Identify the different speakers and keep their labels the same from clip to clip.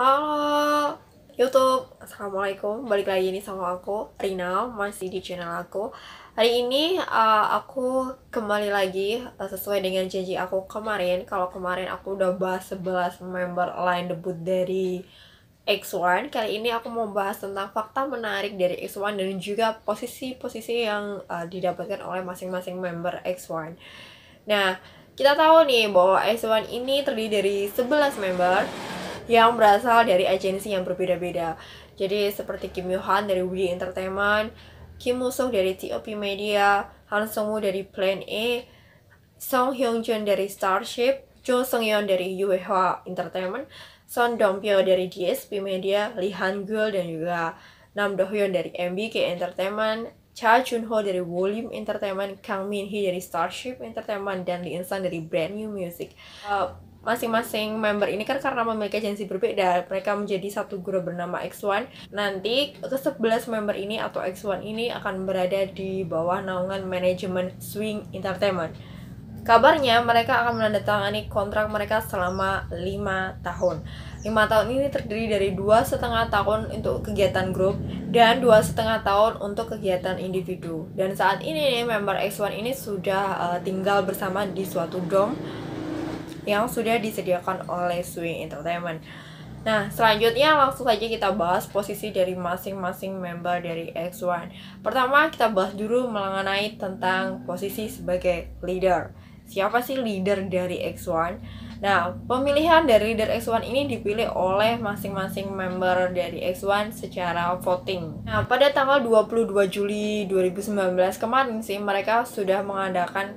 Speaker 1: Halo YouTube, Assalamualaikum Balik lagi ini sama aku, Rina Masih di channel aku Hari ini uh, aku kembali lagi uh, Sesuai dengan janji aku kemarin Kalau kemarin aku udah bahas 11 member line debut dari X1 Kali ini aku mau bahas tentang fakta menarik dari X1 Dan juga posisi-posisi yang uh, didapatkan oleh masing-masing member X1 Nah, kita tahu nih bahwa X1 ini terdiri dari 11 member yang berasal dari agensi yang berbeda-beda. Jadi seperti Kim Han dari We Entertainment, Kim Woo Sung dari TOP Media, Han Sung Woo dari Plan A, Song Hyun Jun dari Starship, Jo Sung Yeon dari UEHA Entertainment, Son Dong Pyo dari DSP Media, Lee Han Gul dan juga Nam Do Hyun dari MBK Entertainment, Cha Chun Ho dari Volume Entertainment, Kang Min Hee dari Starship Entertainment, dan Lee Insan dari Brand New Music. Uh, masing-masing member ini kan karena memiliki agensi berbeda mereka menjadi satu grup bernama X1 nanti ke 11 member ini atau X1 ini akan berada di bawah naungan manajemen Swing Entertainment Kabarnya mereka akan menandatangani kontrak mereka selama lima tahun. lima tahun ini terdiri dari dua setengah tahun untuk kegiatan grup dan dua setengah tahun untuk kegiatan individu. Dan saat ini member X1 ini sudah uh, tinggal bersama di suatu dom yang sudah disediakan oleh Swing Entertainment. Nah, selanjutnya langsung saja kita bahas posisi dari masing-masing member dari X1. Pertama, kita bahas dulu mengenai tentang posisi sebagai leader. Siapa sih leader dari X1? Nah, pemilihan dari leader X1 ini dipilih oleh masing-masing member dari X1 secara voting. Nah, pada tanggal 22 Juli 2019 kemarin sih mereka sudah mengadakan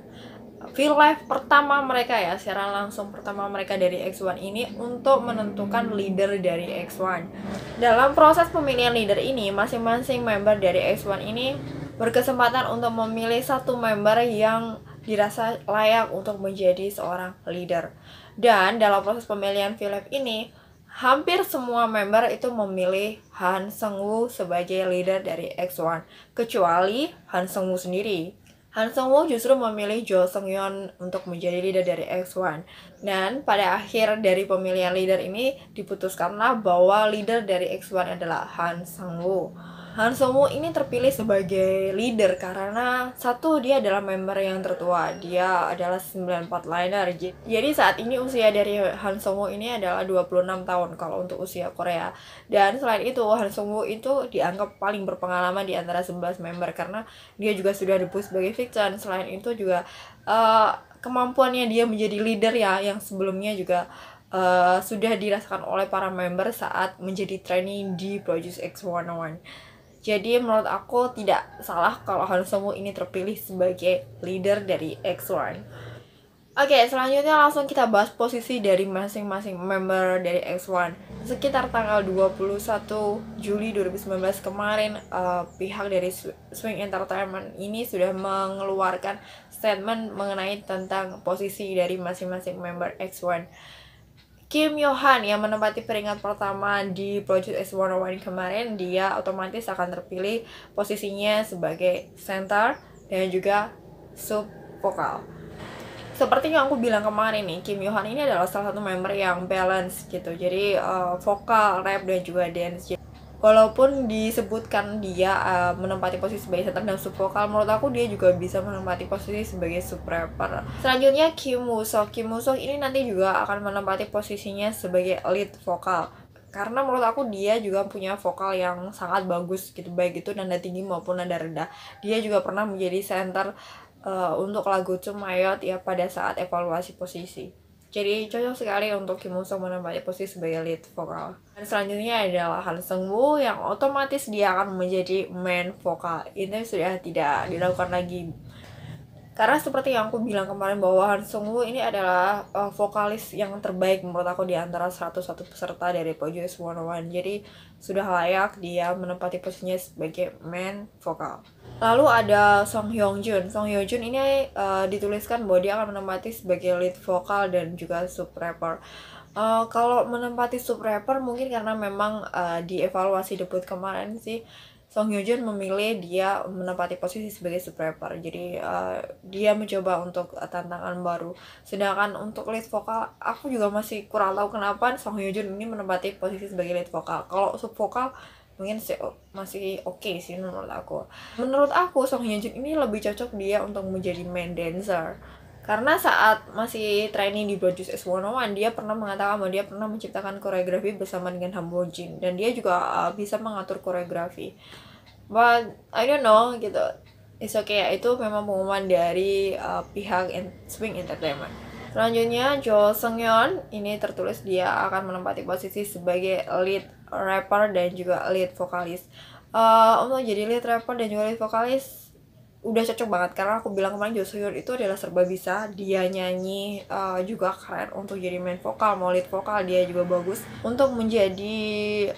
Speaker 1: Feel Live pertama mereka ya, siaran langsung pertama mereka dari X1 ini untuk menentukan leader dari X1. Dalam proses pemilihan leader ini, masing-masing member dari X1 ini berkesempatan untuk memilih satu member yang dirasa layak untuk menjadi seorang leader. Dan dalam proses pemilihan Feel Live ini, hampir semua member itu memilih Han Sengwoo sebagai leader dari X1, kecuali Han Sengwoo sendiri Han Sung Woo justru memilih Jo Sung Yeon untuk menjadi leader dari X1. Dan pada akhir dari pemilihan leader ini diputuskanlah bahwa leader dari X1 adalah Han Sung Woo. Han Somu ini terpilih sebagai leader karena satu dia adalah member yang tertua. Dia adalah 94 liner. Jadi saat ini usia dari Han Somu ini adalah 26 tahun kalau untuk usia Korea. Dan selain itu Han Somu itu dianggap paling berpengalaman di antara 11 member karena dia juga sudah debut sebagai fiction. Selain itu juga uh, kemampuannya dia menjadi leader ya yang sebelumnya juga Uh, sudah dirasakan oleh para member saat menjadi trainee di Produce X101. Jadi menurut aku tidak salah kalau Hansomu ini terpilih sebagai leader dari X1. Oke, okay, selanjutnya langsung kita bahas posisi dari masing-masing member dari X1. Sekitar tanggal 21 Juli 2019 kemarin, uh, pihak dari Swing Entertainment ini sudah mengeluarkan statement mengenai tentang posisi dari masing-masing member X1. Kim Yohan yang menempati peringkat pertama di Project S101 kemarin dia otomatis akan terpilih posisinya sebagai center dan juga sub vokal. Seperti yang aku bilang kemarin nih, Kim Yohan ini adalah salah satu member yang balance gitu. Jadi uh, vokal, rap dan juga dance walaupun disebutkan dia uh, menempati posisi sebagai center dan sub vokal menurut aku dia juga bisa menempati posisi sebagai sub rapper selanjutnya Kim Woo Kim Woo ini nanti juga akan menempati posisinya sebagai lead vokal karena menurut aku dia juga punya vokal yang sangat bagus gitu baik itu nada tinggi maupun nada rendah dia juga pernah menjadi center uh, untuk lagu Cumayot ya pada saat evaluasi posisi jadi cocok sekali untuk Kim Woo Sung menempati posisi sebagai lead vokal. Dan selanjutnya adalah Han Seung Woo yang otomatis dia akan menjadi main vokal. Ini sudah tidak dilakukan lagi karena seperti yang aku bilang kemarin bahwa Han Sung Woo ini adalah uh, vokalis yang terbaik menurut aku di antara 101 peserta dari Project 101 jadi sudah layak dia menempati posisinya sebagai main vokal Lalu ada Song Hyung Jun. Song Hyung Jun ini uh, dituliskan bahwa dia akan menempati sebagai lead vokal dan juga sub rapper. Uh, kalau menempati sub rapper mungkin karena memang uh, di debut kemarin sih Song Hyo Jun memilih dia menempati posisi sebagai sub rapper. Jadi uh, dia mencoba untuk tantangan baru. Sedangkan untuk lead vokal aku juga masih kurang tahu kenapa Song Hyo Jun ini menempati posisi sebagai lead vokal. Kalau sub vokal mungkin masih oke okay sih menurut aku menurut aku Song Hye Jun ini lebih cocok dia untuk menjadi main dancer karena saat masih training di Produce S101 dia pernah mengatakan bahwa dia pernah menciptakan koreografi bersama dengan Ham Jin dan dia juga uh, bisa mengatur koreografi but I don't know gitu it's okay ya itu memang pengumuman dari uh, pihak in Swing Entertainment selanjutnya Jo Seung Yeon ini tertulis dia akan menempati posisi sebagai lead rapper dan juga lead vokalis uh, untuk jadi lead rapper dan juga lead vokalis udah cocok banget karena aku bilang kemarin Jo itu adalah serba bisa dia nyanyi uh, juga keren untuk jadi main vokal mau lead vokal dia juga bagus untuk menjadi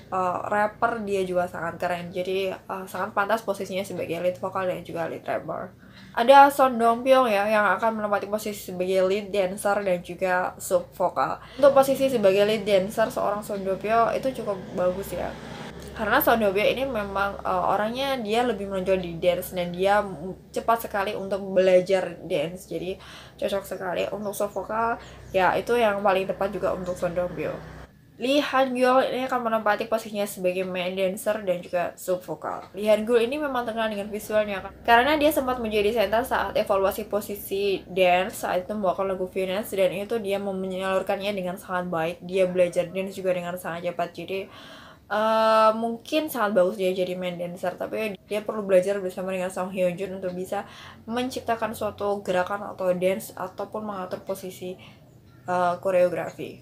Speaker 1: uh, rapper dia juga sangat keren jadi uh, sangat pantas posisinya sebagai lead vokal dan juga lead rapper ada Son Dong Pyong ya yang akan menempati posisi sebagai lead dancer dan juga sub vokal. Untuk posisi sebagai lead dancer seorang Son Dong Pyong itu cukup bagus ya. Karena Son Pyong ini memang uh, orangnya dia lebih menonjol di dance dan dia cepat sekali untuk belajar dance. Jadi cocok sekali untuk sub vokal ya itu yang paling tepat juga untuk Son Pyong. Lee Han Gyul ini akan menempati posisinya sebagai main dancer dan juga sub vokal. Lee Han Gyul ini memang terkenal dengan visualnya kan? karena dia sempat menjadi center saat evaluasi posisi dance saat itu membawakan lagu Venus dan itu dia menyalurkannya dengan sangat baik. Dia belajar dance juga dengan sangat cepat. Jadi Uh, mungkin sangat bagus dia jadi main dancer tapi dia perlu belajar bersama dengan Song Hyo Jun untuk bisa menciptakan suatu gerakan atau dance ataupun mengatur posisi uh, koreografi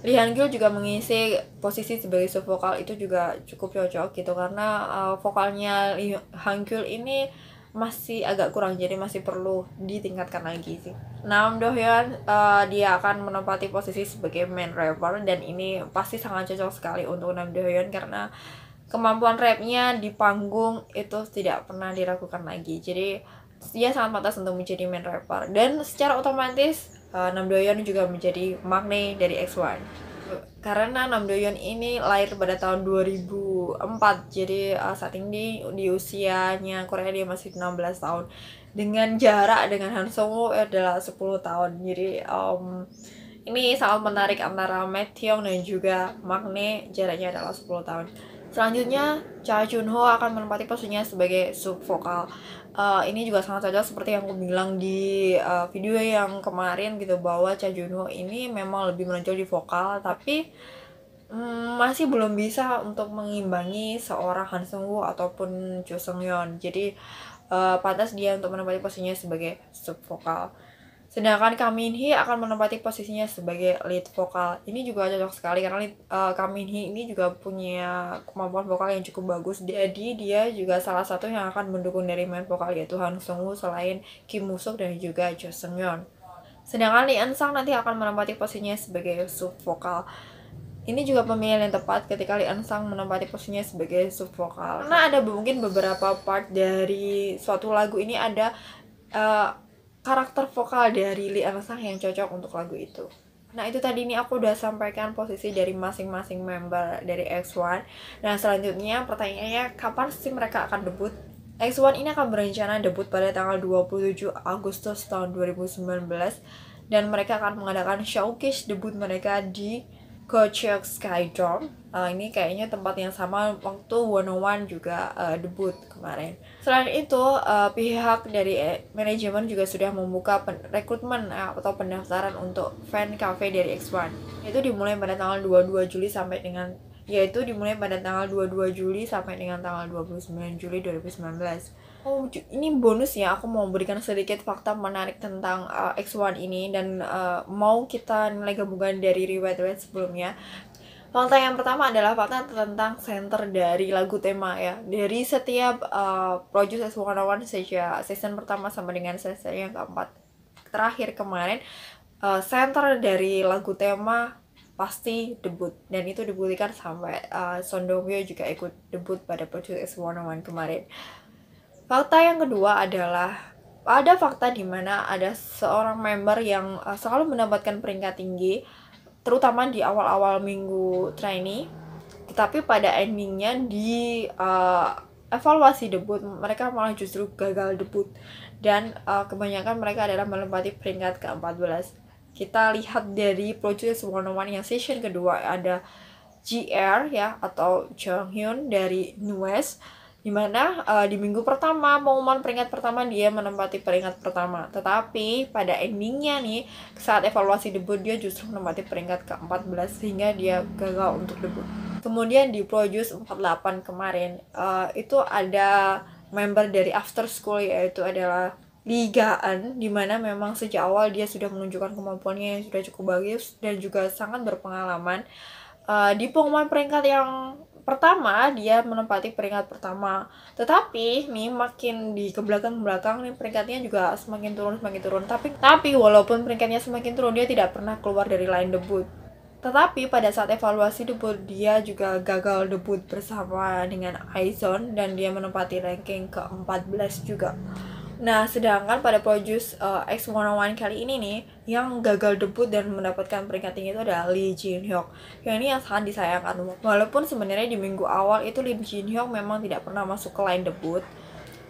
Speaker 1: Lee Han Gil juga mengisi posisi sebagai sub vokal itu juga cukup cocok gitu karena uh, vokalnya Lee Han Gil ini masih agak kurang jadi masih perlu ditingkatkan lagi sih. Nam Do Hyun uh, eh, dia akan menempati posisi sebagai main rapper dan ini pasti sangat cocok sekali untuk Nam Do karena kemampuan rapnya di panggung itu tidak pernah diragukan lagi. Jadi dia sangat pantas untuk menjadi main rapper dan secara otomatis uh, eh, Doyon juga menjadi magne dari X1 karena Doyon ini lahir pada tahun 2004 jadi uh, saat ini di, usianya Korea dia masih 16 tahun dengan jarak dengan Han Sung Woo adalah 10 tahun jadi um, ini sangat menarik antara Matthew dan juga Magne jaraknya adalah 10 tahun Selanjutnya, Cha Ho akan menempati posisinya sebagai sub vokal. Uh, eh, ini juga sangat cocok seperti yang aku bilang di uh, video yang kemarin gitu bahwa Cha Junho ini memang lebih menonjol di vokal tapi um, masih belum bisa untuk mengimbangi seorang Han Seung Woo ataupun Cho Seung Yeon. Jadi uh, pantas dia untuk menempati posisinya sebagai sub vokal. Sedangkan Kang Minhee akan menempati posisinya sebagai lead vokal. Ini juga cocok sekali karena lead, uh, eh, Kang ini juga punya kemampuan vokal yang cukup bagus. Jadi dia juga salah satu yang akan mendukung dari main vokal yaitu Han Sung Woo selain Kim Woo dan juga Jo Seung Yeon. Sedangkan Lee Eun Sang nanti akan menempati posisinya sebagai sub vokal. Ini juga pemilihan yang tepat ketika Lee Eun Sang menempati posisinya sebagai sub vokal. Karena ada mungkin beberapa part dari suatu lagu ini ada uh, karakter vokal dari Lee Sang yang cocok untuk lagu itu. Nah itu tadi nih aku udah sampaikan posisi dari masing-masing member dari X1 Nah selanjutnya pertanyaannya kapan sih mereka akan debut? X1 ini akan berencana debut pada tanggal 27 Agustus tahun 2019 Dan mereka akan mengadakan showcase debut mereka di Kocok Skydome uh, ini kayaknya tempat yang sama waktu One oh juga uh, debut kemarin. Selain itu, uh, pihak dari manajemen juga sudah membuka rekrutmen uh, atau pendaftaran untuk fan cafe dari X1. Itu dimulai pada tanggal 22 Juli sampai dengan yaitu dimulai pada tanggal 22 Juli sampai dengan tanggal 29 Juli 2019. Oh, ini bonus ya. Aku mau berikan sedikit fakta menarik tentang uh, X1 ini dan uh, mau kita nilai gabungan dari riwayat-riwayat sebelumnya. Fakta yang pertama adalah fakta tentang center dari lagu tema ya. Dari setiap uh, eh, Produce S101 sejak season pertama sama dengan season yang keempat terakhir kemarin uh, center dari lagu tema pasti debut dan itu dibuktikan sampai uh, eh, Sondomyo juga ikut debut pada Produce S101 kemarin. Fakta yang kedua adalah ada fakta di mana ada seorang member yang uh, selalu mendapatkan peringkat tinggi terutama di awal-awal minggu trainee tetapi pada endingnya di uh, evaluasi debut mereka malah justru gagal debut dan uh, kebanyakan mereka adalah melempati peringkat ke-14 kita lihat dari Project One yang session kedua ada GR er ya atau Jonghyun dari NUS Dimana uh, eh, di minggu pertama pengumuman peringkat pertama dia menempati peringkat pertama, tetapi pada endingnya nih saat evaluasi debut dia justru menempati peringkat ke-14 sehingga dia gagal untuk debut. Kemudian di Produce 48 kemarin uh, itu ada member dari After School yaitu adalah ligaan dimana memang sejak awal dia sudah menunjukkan kemampuannya yang sudah cukup bagus dan juga sangat berpengalaman uh, di pengumuman peringkat yang pertama dia menempati peringkat pertama tetapi nih makin di kebelakang belakang belakang nih peringkatnya juga semakin turun semakin turun tapi tapi walaupun peringkatnya semakin turun dia tidak pernah keluar dari line debut tetapi pada saat evaluasi debut dia juga gagal debut bersama dengan Aizon dan dia menempati ranking ke-14 juga. Nah, sedangkan pada Produce uh, X101 kali ini nih, yang gagal debut dan mendapatkan peringkat tinggi itu adalah Lee Jin Hyuk. Yang ini yang sangat disayangkan. Walaupun sebenarnya di minggu awal itu Lee Jin Hyuk memang tidak pernah masuk ke line debut,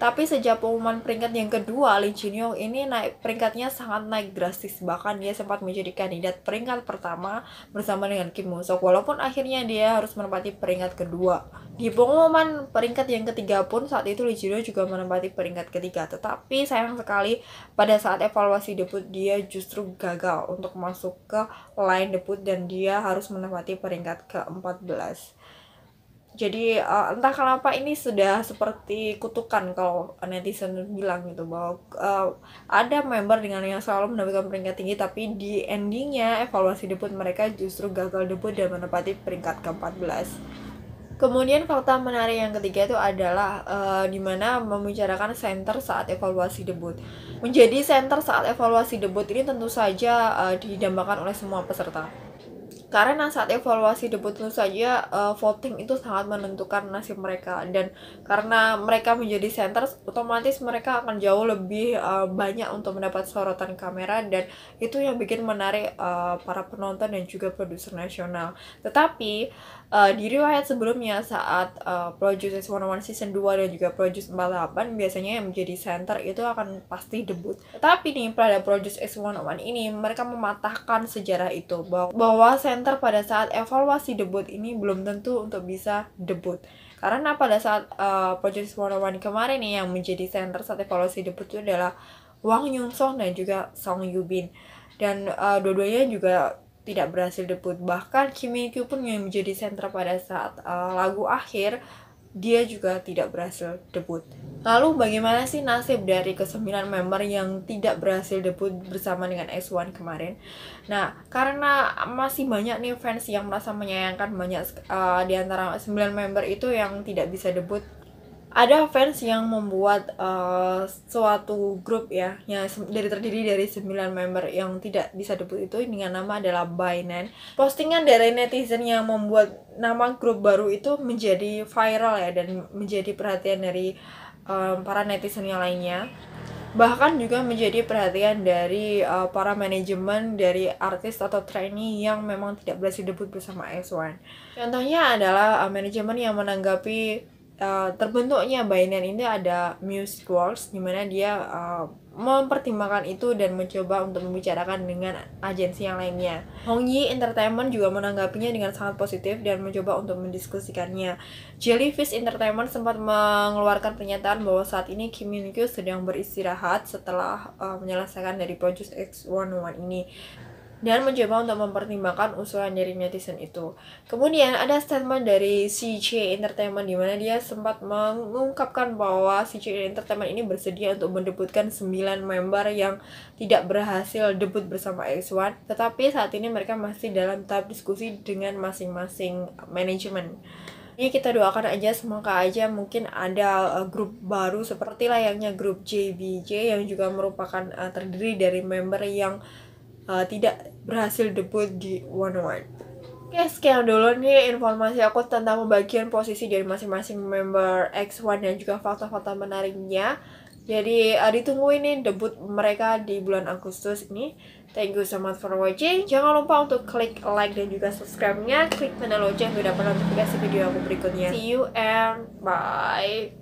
Speaker 1: tapi sejak pengumuman peringkat yang kedua, Lee Jin Young ini naik peringkatnya sangat naik drastis. Bahkan dia sempat menjadi kandidat peringkat pertama bersama dengan Kim Mo Sok. Walaupun akhirnya dia harus menempati peringkat kedua. Di pengumuman peringkat yang ketiga pun saat itu Lee Jin Young juga menempati peringkat ketiga. Tetapi sayang sekali pada saat evaluasi debut dia justru gagal untuk masuk ke line debut dan dia harus menempati peringkat ke-14 jadi uh, entah kenapa ini sudah seperti kutukan kalau netizen bilang gitu bahwa uh, ada member dengan yang selalu mendapatkan peringkat tinggi tapi di endingnya evaluasi debut mereka justru gagal debut dan menempati peringkat ke-14. Kemudian fakta menarik yang ketiga itu adalah uh, mana membicarakan center saat evaluasi debut. Menjadi center saat evaluasi debut ini tentu saja uh, didambakan oleh semua peserta karena saat evaluasi debut tentu saja uh, eh, voting itu sangat menentukan nasib mereka dan karena mereka menjadi center otomatis mereka akan jauh lebih uh, banyak untuk mendapat sorotan kamera dan itu yang bikin menarik uh, para penonton dan juga produser nasional tetapi uh, di riwayat sebelumnya saat uh, Produce 101 season 2 dan juga Produce 48 biasanya yang menjadi center itu akan pasti debut tetapi nih pada Produce 101 ini mereka mematahkan sejarah itu bahwa, bahwa center pada saat evaluasi debut ini belum tentu untuk bisa debut. Karena pada saat uh, Project 101 kemarin nih yang menjadi center saat evaluasi debut itu adalah Wang Yun Song dan juga Song Yubin. Dan uh, dua-duanya juga tidak berhasil debut. Bahkan Kim Min Kyu pun yang menjadi center pada saat uh, lagu akhir dia juga tidak berhasil debut. Lalu bagaimana sih nasib dari kesembilan member yang tidak berhasil debut bersama dengan S1 kemarin? Nah, karena masih banyak nih fans yang merasa menyayangkan banyak uh, di antara sembilan member itu yang tidak bisa debut ada fans yang membuat uh, suatu grup ya yang dari terdiri dari 9 member yang tidak bisa debut itu dengan nama adalah Binance. Postingan dari netizen yang membuat nama grup baru itu menjadi viral ya dan menjadi perhatian dari um, para netizen yang lainnya. Bahkan juga menjadi perhatian dari uh, para manajemen dari artis atau trainee yang memang tidak berhasil debut bersama S1. Contohnya adalah uh, manajemen yang menanggapi Eh, terbentuknya Binance ini ada Music Works di mana dia uh, mempertimbangkan itu dan mencoba untuk membicarakan dengan agensi yang lainnya. Hongyi Entertainment juga menanggapinya dengan sangat positif dan mencoba untuk mendiskusikannya. Jellyfish Entertainment sempat mengeluarkan pernyataan bahwa saat ini Kim Min Kyu sedang beristirahat setelah uh, menyelesaikan dari Project X101 ini dan mencoba untuk mempertimbangkan usulan dari netizen itu. Kemudian ada statement dari CJ Entertainment di mana dia sempat mengungkapkan bahwa CJ Entertainment ini bersedia untuk mendebutkan 9 member yang tidak berhasil debut bersama X1, tetapi saat ini mereka masih dalam tahap diskusi dengan masing-masing manajemen. ini kita doakan aja semoga aja mungkin ada eh, grup baru seperti layaknya grup JBJ yang juga merupakan eh, terdiri dari member yang uh, tidak berhasil debut di One One. Oke, sekian dulu nih informasi aku tentang pembagian posisi dari masing-masing member X1 dan juga fakta-fakta menariknya. Jadi uh, ditungguin nih debut mereka di bulan Agustus ini. Thank you so much for watching. Jangan lupa untuk klik like dan juga subscribe-nya. Klik tanda lonceng untuk dapat notifikasi video aku berikutnya. See you and bye.